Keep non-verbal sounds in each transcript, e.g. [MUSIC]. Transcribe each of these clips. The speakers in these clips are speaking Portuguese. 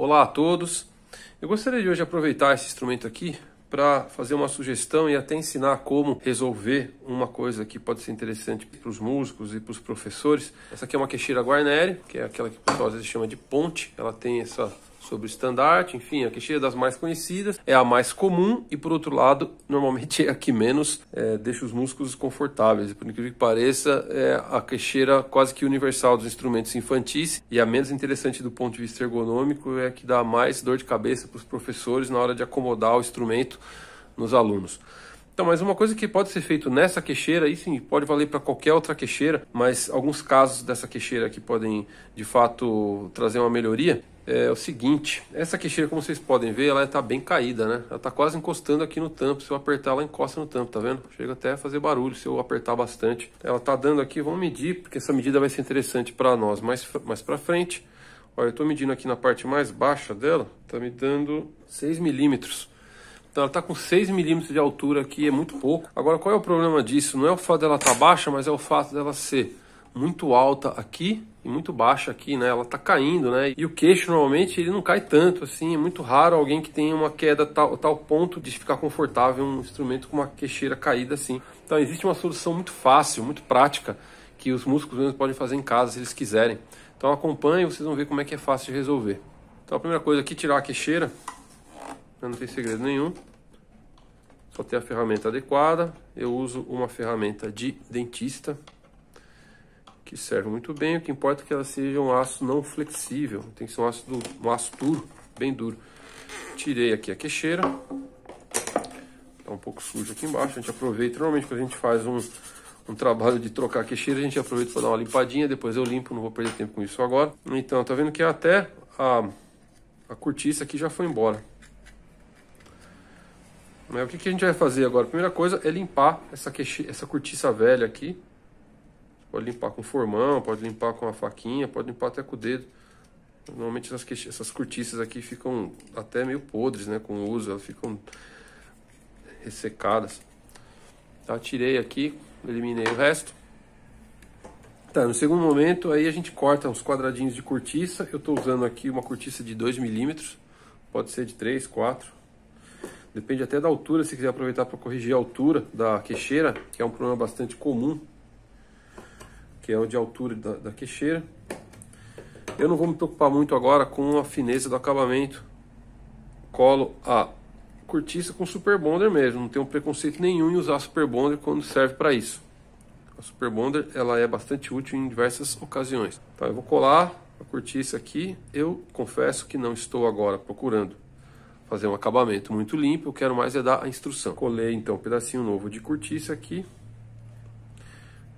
Olá a todos. Eu gostaria de hoje aproveitar esse instrumento aqui para fazer uma sugestão e até ensinar como resolver uma coisa que pode ser interessante para os músicos e para os professores. Essa aqui é uma queixeira guarneri, que é aquela que o pessoal às vezes chama de ponte. Ela tem essa sobre o estandarte, enfim, a queixeira das mais conhecidas é a mais comum e, por outro lado, [LAUGHS] normalmente é a que menos é, deixa os músculos confortáveis. Por incrível que pareça, é a queixeira quase que universal dos instrumentos infantis e a menos interessante do ponto de vista ergonômico é a que dá mais dor de cabeça para os professores na hora de acomodar o instrumento nos alunos. Então, mas uma coisa que pode ser feito nessa queixeira, e sim, pode valer para qualquer outra queixeira, mas alguns casos dessa queixeira que podem de fato trazer uma melhoria, é o seguinte, essa queixeira, como vocês podem ver, ela está bem caída, né? Ela está quase encostando aqui no tampo, se eu apertar ela encosta no tampo, tá vendo? Chega até a fazer barulho se eu apertar bastante. Ela está dando aqui, vamos medir, porque essa medida vai ser interessante para nós mais, mais para frente. Olha, eu estou medindo aqui na parte mais baixa dela, está me dando 6 milímetros. Então ela está com 6 milímetros de altura aqui, é muito pouco. Agora qual é o problema disso? Não é o fato dela estar tá baixa, mas é o fato dela ser muito alta aqui e muito baixa aqui, né? Ela está caindo, né? E o queixo normalmente ele não cai tanto assim, é muito raro alguém que tenha uma queda tal, tal ponto de ficar confortável um instrumento com uma queixeira caída assim. Então existe uma solução muito fácil, muito prática que os músicos mesmo podem fazer em casa se eles quiserem. Então acompanhe, vocês vão ver como é que é fácil de resolver. Então a primeira coisa aqui tirar a queixeira, não tem segredo nenhum. Só ter a ferramenta adequada. Eu uso uma ferramenta de dentista, que serve muito bem. O que importa é que ela seja um aço não flexível. Tem que ser um aço, do, um aço duro, bem duro. Tirei aqui a queixeira. Está um pouco sujo aqui embaixo. A gente aproveita. Normalmente quando a gente faz um, um trabalho de trocar a queixeira, a gente aproveita para dar uma limpadinha. Depois eu limpo, não vou perder tempo com isso agora. Então, tá vendo que até a, a cortiça aqui já foi embora. Mas o que, que a gente vai fazer agora? Primeira coisa é limpar essa, queixa, essa cortiça velha aqui. Pode limpar com formão, pode limpar com a faquinha, pode limpar até com o dedo. Normalmente essas, queixa, essas cortiças aqui ficam até meio podres, né? Com o uso, elas ficam ressecadas. Tá, tirei aqui, eliminei o resto. Tá, no segundo momento aí a gente corta uns quadradinhos de cortiça. Eu estou usando aqui uma cortiça de 2 milímetros, pode ser de 3, 4. Depende até da altura, se quiser aproveitar para corrigir a altura da queixeira, que é um problema bastante comum, que é o de altura da, da queixeira. Eu não vou me preocupar muito agora com a fineza do acabamento. Colo a cortiça com Super Bonder mesmo, não tenho preconceito nenhum em usar Super Bonder quando serve para isso. A Super Bonder ela é bastante útil em diversas ocasiões. Tá, eu vou colar a cortiça aqui, eu confesso que não estou agora procurando fazer um acabamento muito limpo, eu quero mais é dar a instrução. Colei então um pedacinho novo de cortiça aqui,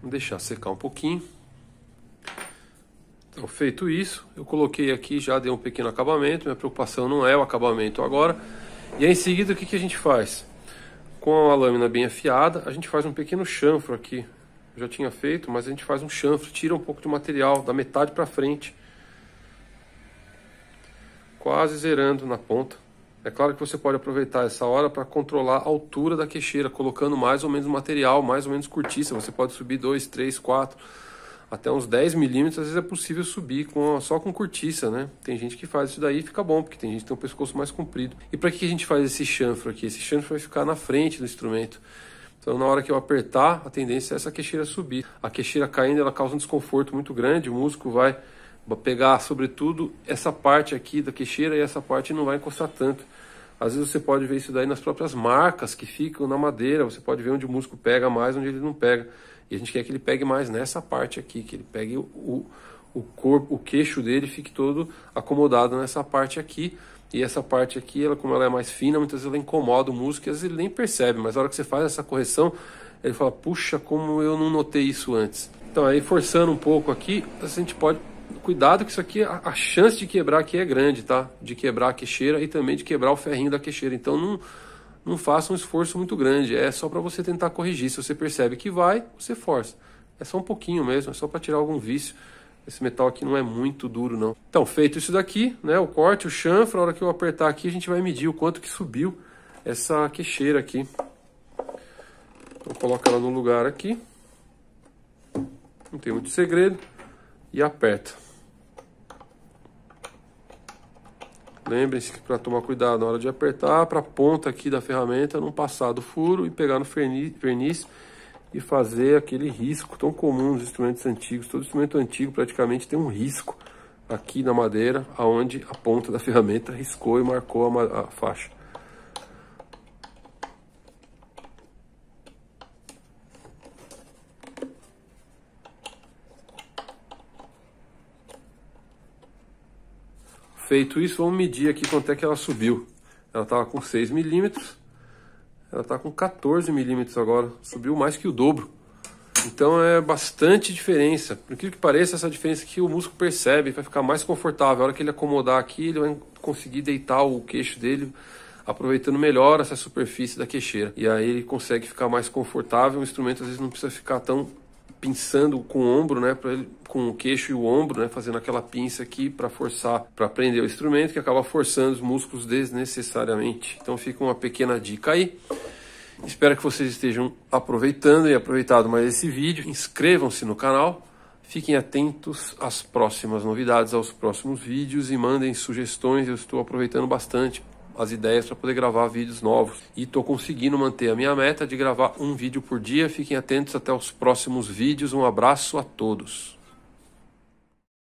vou deixar secar um pouquinho. Então, feito isso, eu coloquei aqui, já dei um pequeno acabamento, minha preocupação não é o acabamento agora. E aí, em seguida, o que, que a gente faz? Com a lâmina bem afiada, a gente faz um pequeno chanfro aqui. Eu já tinha feito, mas a gente faz um chanfro, tira um pouco de material, da metade para frente. Quase zerando na ponta. É claro que você pode aproveitar essa hora para controlar a altura da queixeira, colocando mais ou menos material, mais ou menos cortiça. Você pode subir 2, 3, 4, até uns 10 milímetros. Às vezes é possível subir com, só com cortiça, né? Tem gente que faz isso daí e fica bom, porque tem gente que tem um pescoço mais comprido. E para que a gente faz esse chanfro aqui? Esse chanfro vai ficar na frente do instrumento. Então, na hora que eu apertar, a tendência é essa queixeira subir. A queixeira caindo, ela causa um desconforto muito grande, o músico vai pegar, sobretudo, essa parte aqui da queixeira e essa parte não vai encostar tanto. Às vezes você pode ver isso daí nas próprias marcas que ficam na madeira, você pode ver onde o músculo pega mais, onde ele não pega. E a gente quer que ele pegue mais nessa parte aqui, que ele pegue o, o corpo, o queixo dele fique todo acomodado nessa parte aqui. E essa parte aqui, ela, como ela é mais fina, muitas vezes ela incomoda o músculo e às vezes ele nem percebe, mas na hora que você faz essa correção, ele fala: Puxa, como eu não notei isso antes. Então, aí forçando um pouco aqui, a gente pode cuidado que isso aqui, a, a, chance de quebrar aqui é grande, tá? De quebrar a queixeira e também de quebrar o ferrinho da queixeira. Então não, não faça um esforço muito grande, é só para você tentar corrigir. Se você percebe que vai, você força. É só um pouquinho mesmo, é só para tirar algum vício. Esse metal aqui não é muito duro não. Então, feito isso daqui, né, o corte, o chanfro, a hora que eu apertar aqui, a gente vai medir o quanto que subiu essa queixeira aqui. Então, coloca ela no lugar aqui. Não tem muito segredo. E aperta. Lembrem-se que para tomar cuidado na hora de apertar, para a ponta aqui da ferramenta não passar do furo e pegar no verniz, verniz e fazer aquele risco tão comum nos instrumentos antigos. Todo instrumento antigo praticamente tem um risco aqui na madeira, aonde a ponta da [LAUGHS] ferramenta riscou e marcou a, a faixa. Feito isso, vamos medir aqui quanto é que ela subiu. Ela estava com 6 milímetros, ela está com 14 milímetros agora, subiu mais que o dobro. Então é bastante diferença. Por que pareça, essa diferença que o músculo percebe vai ficar mais confortável. A hora que ele acomodar aqui, ele vai conseguir deitar o queixo dele, aproveitando melhor essa superfície da queixeira. E aí ele consegue ficar mais confortável. O instrumento às vezes não precisa ficar tão pinçando com o ombro, né, ele, com o queixo e o ombro, né, fazendo aquela pinça aqui para forçar, para prender o instrumento, que acaba forçando os músculos desnecessariamente. Então fica uma pequena dica aí. Espero que vocês estejam aproveitando e aproveitado mais esse vídeo. Inscrevam-se no canal, fiquem atentos às próximas novidades, aos próximos vídeos e mandem sugestões. Eu estou aproveitando bastante as ideias para poder gravar vídeos novos. E estou conseguindo manter a minha meta de gravar um vídeo por dia. Fiquem atentos até os próximos vídeos. Um abraço a todos.